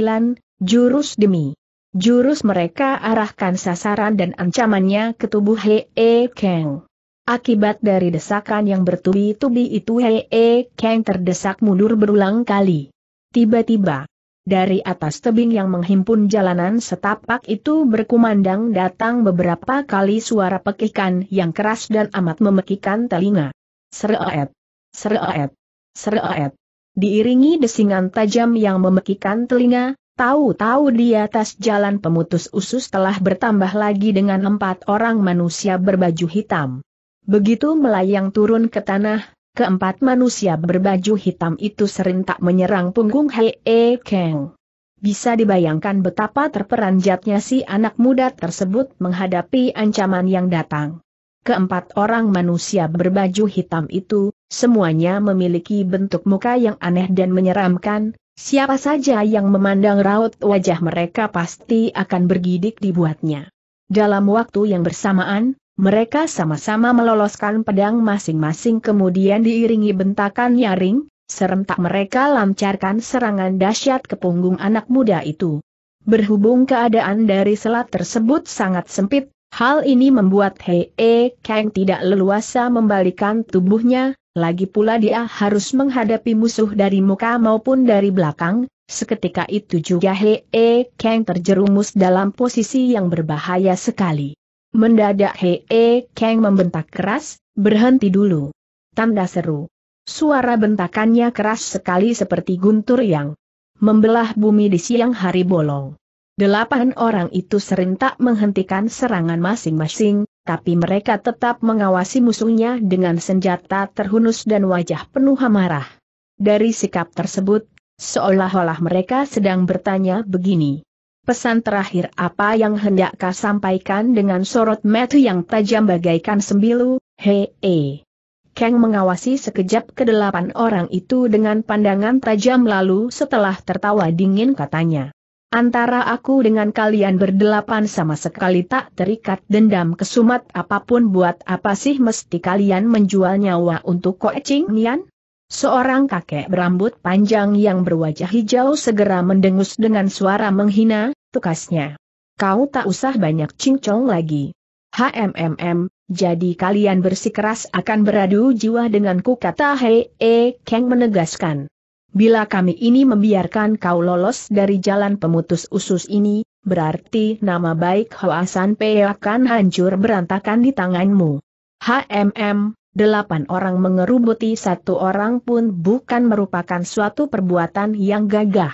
jurus demi. Jurus mereka arahkan sasaran dan ancamannya ke tubuh Hee Kang. Akibat dari desakan yang bertubi-tubi itu Hee Kang terdesak mundur berulang kali. Tiba-tiba, dari atas tebing yang menghimpun jalanan setapak itu berkumandang datang beberapa kali suara pekikan yang keras dan amat memekikan telinga. Sereet, sereet, sereet. Diiringi desingan tajam yang memekikan telinga, Tahu-tahu di atas jalan pemutus usus telah bertambah lagi dengan empat orang manusia berbaju hitam. Begitu melayang turun ke tanah, keempat manusia berbaju hitam itu serentak menyerang punggung Hei E Kang. Bisa dibayangkan betapa terperanjatnya si anak muda tersebut menghadapi ancaman yang datang. Keempat orang manusia berbaju hitam itu, semuanya memiliki bentuk muka yang aneh dan menyeramkan, siapa saja yang memandang raut wajah mereka pasti akan bergidik dibuatnya. Dalam waktu yang bersamaan, mereka sama-sama meloloskan pedang masing-masing kemudian diiringi bentakan nyaring, serentak mereka lancarkan serangan dahsyat ke punggung anak muda itu. Berhubung keadaan dari selat tersebut sangat sempit, hal ini membuat Hei e Kang tidak leluasa membalikan tubuhnya, lagi pula dia harus menghadapi musuh dari muka maupun dari belakang, seketika itu juga Hei e Kang terjerumus dalam posisi yang berbahaya sekali. Mendadak Hee Kang membentak keras, berhenti dulu. Tanda seru. Suara bentakannya keras sekali seperti guntur yang membelah bumi di siang hari bolong. Delapan orang itu serentak menghentikan serangan masing-masing, tapi mereka tetap mengawasi musuhnya dengan senjata terhunus dan wajah penuh amarah. Dari sikap tersebut, seolah-olah mereka sedang bertanya begini, pesan terakhir apa yang hendak kau sampaikan dengan sorot metu yang tajam bagaikan sembilu, hei Kang mengawasi sekejap kedelapan orang itu dengan pandangan tajam lalu setelah tertawa dingin katanya. Antara aku dengan kalian berdelapan sama sekali tak terikat dendam kesumat apapun buat apa sih mesti kalian menjual nyawa untuk koecing nian? Seorang kakek berambut panjang yang berwajah hijau segera mendengus dengan suara menghina, tukasnya. Kau tak usah banyak cincong lagi. HMMM, jadi kalian bersikeras akan beradu jiwa denganku kata Hei E Kang menegaskan. Bila kami ini membiarkan kau lolos dari jalan pemutus usus ini, berarti nama baik Hoasan P akan hancur berantakan di tanganmu. HMM, delapan orang mengerubuti satu orang pun bukan merupakan suatu perbuatan yang gagah.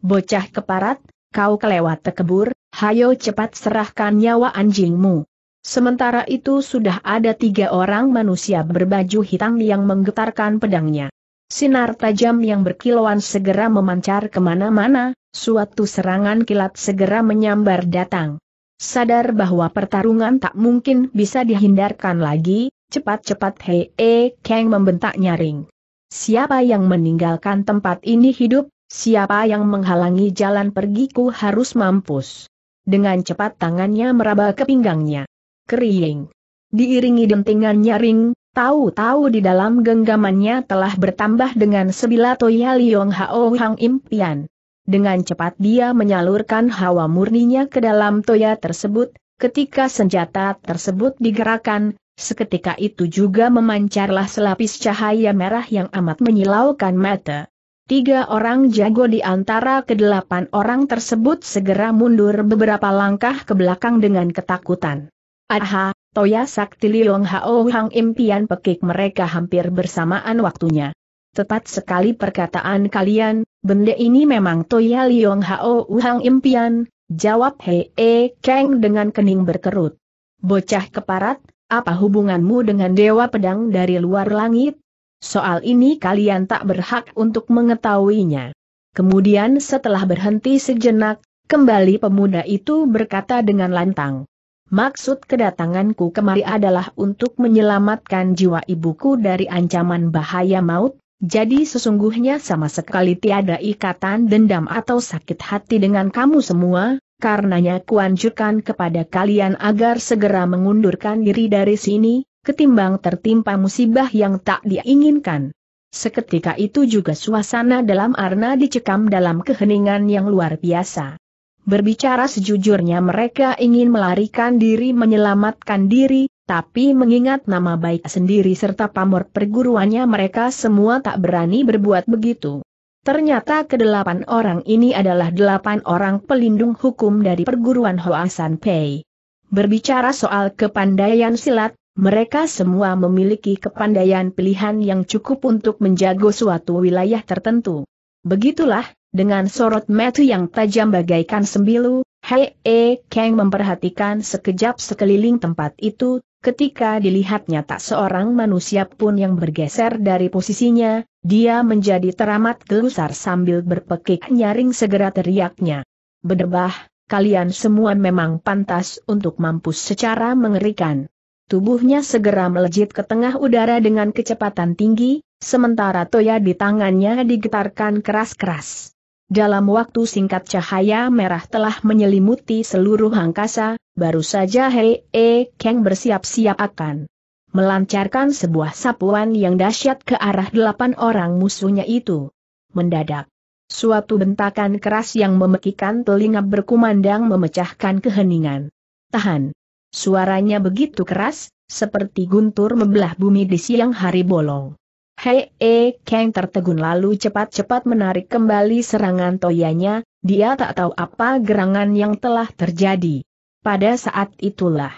Bocah keparat kau kelewat tekebur, hayo cepat serahkan nyawa anjingmu. Sementara itu sudah ada tiga orang manusia berbaju hitam yang menggetarkan pedangnya. Sinar tajam yang berkilauan segera memancar kemana-mana, suatu serangan kilat segera menyambar datang. Sadar bahwa pertarungan tak mungkin bisa dihindarkan lagi, cepat-cepat hee E Kang membentak nyaring. Siapa yang meninggalkan tempat ini hidup, Siapa yang menghalangi jalan pergiku harus mampus. Dengan cepat tangannya meraba ke pinggangnya. Kering. Diiringi dentingan nyaring, tahu-tahu di dalam genggamannya telah bertambah dengan sebilah Toya Liong Hao Hang Impian. Dengan cepat dia menyalurkan hawa murninya ke dalam Toya tersebut, ketika senjata tersebut digerakkan, seketika itu juga memancarlah selapis cahaya merah yang amat menyilaukan mata. Tiga orang jago di antara kedelapan orang tersebut segera mundur beberapa langkah ke belakang dengan ketakutan. Aha, Toya Sakti Liong Hao Hang impian pekik mereka hampir bersamaan waktunya. Tepat sekali perkataan kalian, benda ini memang Toya Liong Hao Hang impian, jawab Hei E Kang dengan kening berkerut. Bocah keparat, apa hubunganmu dengan Dewa Pedang dari luar langit? Soal ini kalian tak berhak untuk mengetahuinya. Kemudian setelah berhenti sejenak, kembali pemuda itu berkata dengan lantang. Maksud kedatanganku kemari adalah untuk menyelamatkan jiwa ibuku dari ancaman bahaya maut, jadi sesungguhnya sama sekali tiada ikatan dendam atau sakit hati dengan kamu semua, karenanya kuanjurkan kepada kalian agar segera mengundurkan diri dari sini, ketimbang tertimpa musibah yang tak diinginkan. Seketika itu juga suasana dalam Arna dicekam dalam keheningan yang luar biasa. Berbicara sejujurnya mereka ingin melarikan diri menyelamatkan diri, tapi mengingat nama baik sendiri serta pamor perguruannya mereka semua tak berani berbuat begitu. Ternyata kedelapan orang ini adalah delapan orang pelindung hukum dari perguruan San Pei. Berbicara soal kepandaian silat, mereka semua memiliki kepandaian pilihan yang cukup untuk menjago suatu wilayah tertentu. Begitulah, dengan sorot metu yang tajam bagaikan sembilu, Hei E Kang memperhatikan sekejap sekeliling tempat itu, ketika dilihatnya tak seorang manusia pun yang bergeser dari posisinya, dia menjadi teramat gelusar sambil berpekik nyaring segera teriaknya. Berdebah, kalian semua memang pantas untuk mampus secara mengerikan. Tubuhnya segera melejit ke tengah udara dengan kecepatan tinggi, sementara Toya di tangannya digetarkan keras-keras. Dalam waktu singkat cahaya merah telah menyelimuti seluruh angkasa, baru saja Hei E Kang bersiap-siap akan melancarkan sebuah sapuan yang dahsyat ke arah delapan orang musuhnya itu. Mendadak, suatu bentakan keras yang memekikan telinga berkumandang memecahkan keheningan. Tahan! Suaranya begitu keras, seperti guntur membelah bumi di siang hari bolong. Hei, e, Kang tertegun lalu cepat-cepat menarik kembali serangan toyanya, dia tak tahu apa gerangan yang telah terjadi. Pada saat itulah,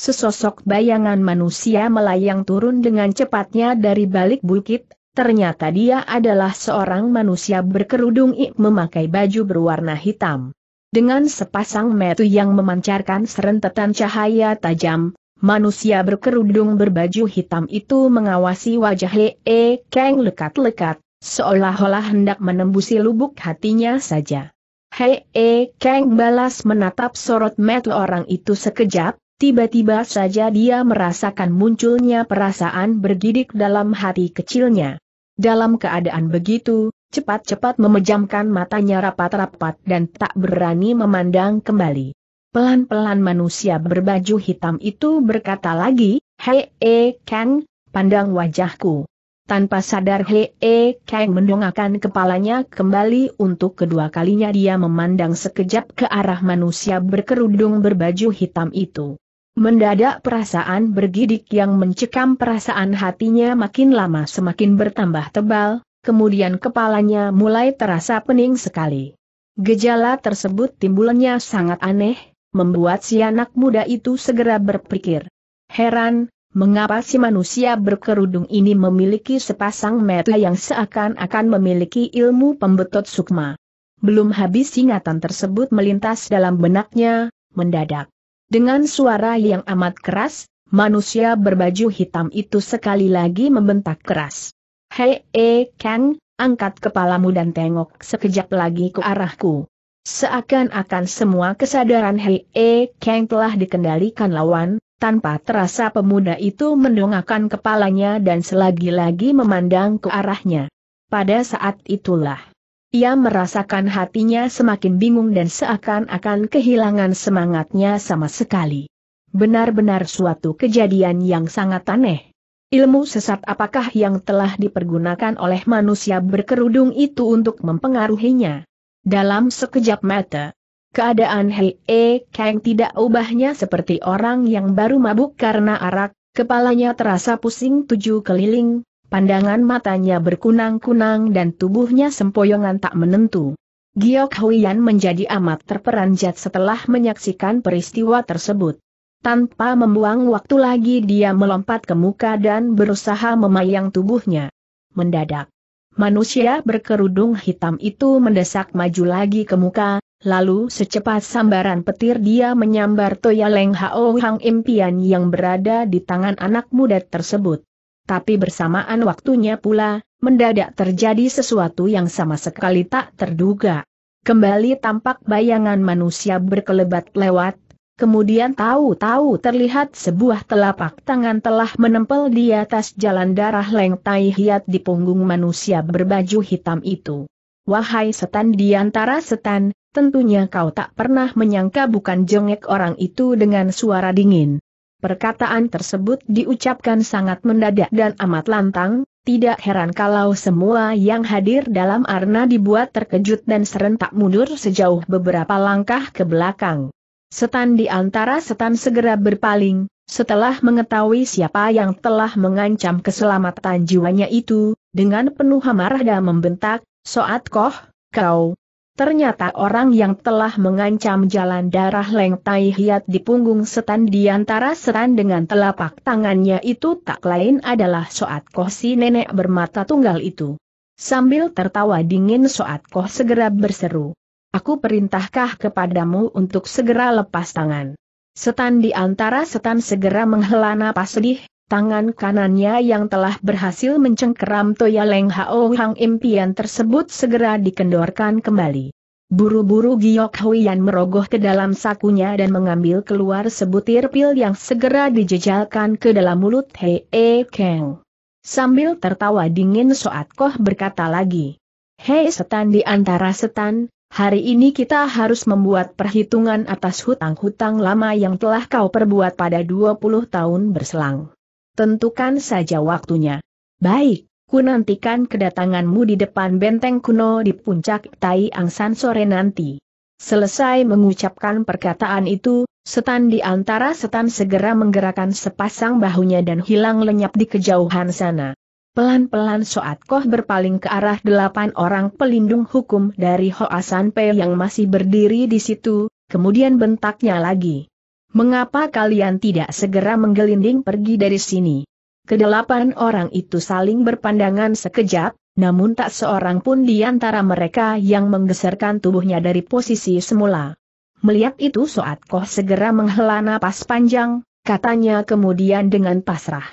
sesosok bayangan manusia melayang turun dengan cepatnya dari balik bukit, ternyata dia adalah seorang manusia berkerudung ik memakai baju berwarna hitam. Dengan sepasang metu yang memancarkan serentetan cahaya tajam, manusia berkerudung berbaju hitam itu mengawasi wajah Hee Kang lekat-lekat, seolah-olah hendak menembusi lubuk hatinya saja. Hee Kang balas menatap sorot metu orang itu sekejap, tiba-tiba saja dia merasakan munculnya perasaan bergidik dalam hati kecilnya. Dalam keadaan begitu, cepat-cepat memejamkan matanya rapat-rapat dan tak berani memandang kembali. Pelan-pelan manusia berbaju hitam itu berkata lagi, Hei E eh, Kang, pandang wajahku. Tanpa sadar Hei E eh, Kang mendongakkan kepalanya kembali untuk kedua kalinya dia memandang sekejap ke arah manusia berkerudung berbaju hitam itu. Mendadak perasaan bergidik yang mencekam perasaan hatinya makin lama semakin bertambah tebal, kemudian kepalanya mulai terasa pening sekali. Gejala tersebut timbulnya sangat aneh, membuat si anak muda itu segera berpikir. Heran, mengapa si manusia berkerudung ini memiliki sepasang mata yang seakan-akan memiliki ilmu pembetot sukma. Belum habis ingatan tersebut melintas dalam benaknya, mendadak. Dengan suara yang amat keras, manusia berbaju hitam itu sekali lagi membentak keras. Hei E. Kang, angkat kepalamu dan tengok sekejap lagi ke arahku. Seakan-akan semua kesadaran Hei E. Kang telah dikendalikan lawan, tanpa terasa pemuda itu mendongakkan kepalanya dan selagi-lagi memandang ke arahnya. Pada saat itulah, ia merasakan hatinya semakin bingung dan seakan-akan kehilangan semangatnya sama sekali. Benar-benar suatu kejadian yang sangat aneh. Ilmu sesat apakah yang telah dipergunakan oleh manusia berkerudung itu untuk mempengaruhinya? Dalam sekejap mata, keadaan Hei E Kang tidak ubahnya seperti orang yang baru mabuk karena arak, kepalanya terasa pusing tujuh keliling, pandangan matanya berkunang-kunang dan tubuhnya sempoyongan tak menentu. Giok Huiyan menjadi amat terperanjat setelah menyaksikan peristiwa tersebut. Tanpa membuang waktu lagi dia melompat ke muka dan berusaha memayang tubuhnya. Mendadak. Manusia berkerudung hitam itu mendesak maju lagi ke muka, lalu secepat sambaran petir dia menyambar Toya Leng Hao Hang impian yang berada di tangan anak muda tersebut. Tapi bersamaan waktunya pula, mendadak terjadi sesuatu yang sama sekali tak terduga. Kembali tampak bayangan manusia berkelebat lewat, Kemudian tahu-tahu terlihat sebuah telapak tangan telah menempel di atas jalan darah Leng Tai Hiat di punggung manusia berbaju hitam itu. Wahai setan di antara setan, tentunya kau tak pernah menyangka bukan jengek orang itu dengan suara dingin. Perkataan tersebut diucapkan sangat mendadak dan amat lantang, tidak heran kalau semua yang hadir dalam arna dibuat terkejut dan serentak mundur sejauh beberapa langkah ke belakang. Setan di antara setan segera berpaling, setelah mengetahui siapa yang telah mengancam keselamatan jiwanya itu, dengan penuh amarah dan membentak, Soat Koh, kau. Ternyata orang yang telah mengancam jalan darah Leng Tai Hiat di punggung setan di antara setan dengan telapak tangannya itu tak lain adalah Soat Koh si nenek bermata tunggal itu. Sambil tertawa dingin Soat Koh segera berseru. Aku perintahkah kepadamu untuk segera lepas tangan. Setan di antara setan segera menghela napas sedih, tangan kanannya yang telah berhasil mencengkeram Toya Leng Hao Hang impian tersebut segera dikendorkan kembali. Buru-buru Giok Huian merogoh ke dalam sakunya dan mengambil keluar sebutir pil yang segera dijejalkan ke dalam mulut Hei -e Kang. Sambil tertawa dingin Soat Koh berkata lagi. Hei setan di antara setan, Hari ini kita harus membuat perhitungan atas hutang-hutang lama yang telah kau perbuat pada 20 tahun berselang. Tentukan saja waktunya. Baik, ku nantikan kedatanganmu di depan benteng kuno di puncak Tai Angsan sore nanti. Selesai mengucapkan perkataan itu, setan di antara setan segera menggerakkan sepasang bahunya dan hilang lenyap di kejauhan sana. Pelan-pelan Soat Koh berpaling ke arah delapan orang pelindung hukum dari Hoasan Pe yang masih berdiri di situ, kemudian bentaknya lagi. Mengapa kalian tidak segera menggelinding pergi dari sini? Kedelapan orang itu saling berpandangan sekejap, namun tak seorang pun di antara mereka yang menggeserkan tubuhnya dari posisi semula. Melihat itu Soat Koh segera menghela napas panjang, katanya kemudian dengan pasrah.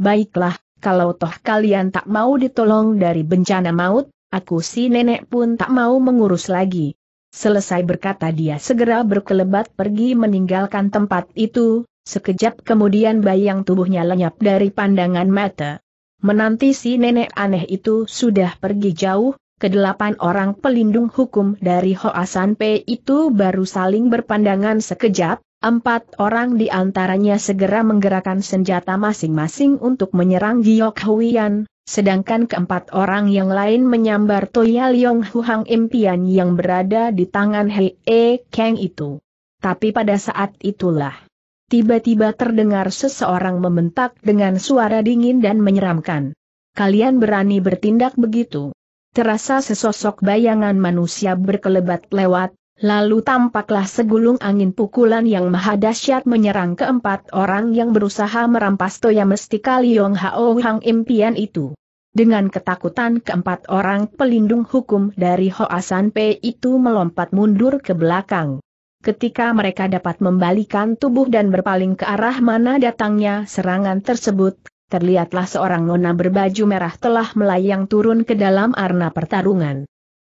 Baiklah, kalau toh kalian tak mau ditolong dari bencana maut, aku si nenek pun tak mau mengurus lagi. Selesai berkata dia segera berkelebat pergi meninggalkan tempat itu, sekejap kemudian bayang tubuhnya lenyap dari pandangan mata. Menanti si nenek aneh itu sudah pergi jauh, kedelapan orang pelindung hukum dari Hoasan P itu baru saling berpandangan sekejap, Empat orang di antaranya segera menggerakkan senjata masing-masing untuk menyerang Giok Huian, sedangkan keempat orang yang lain menyambar Toya Leong Huang impian yang berada di tangan Hei E Kang itu. Tapi pada saat itulah, tiba-tiba terdengar seseorang membentak dengan suara dingin dan menyeramkan. Kalian berani bertindak begitu. Terasa sesosok bayangan manusia berkelebat lewat, Lalu tampaklah segulung angin pukulan yang maha dahsyat menyerang keempat orang yang berusaha merampas Toya Mestika Liong Hao Hang impian itu. Dengan ketakutan keempat orang pelindung hukum dari Hoasan P itu melompat mundur ke belakang. Ketika mereka dapat membalikan tubuh dan berpaling ke arah mana datangnya serangan tersebut, terlihatlah seorang nona berbaju merah telah melayang turun ke dalam arena pertarungan.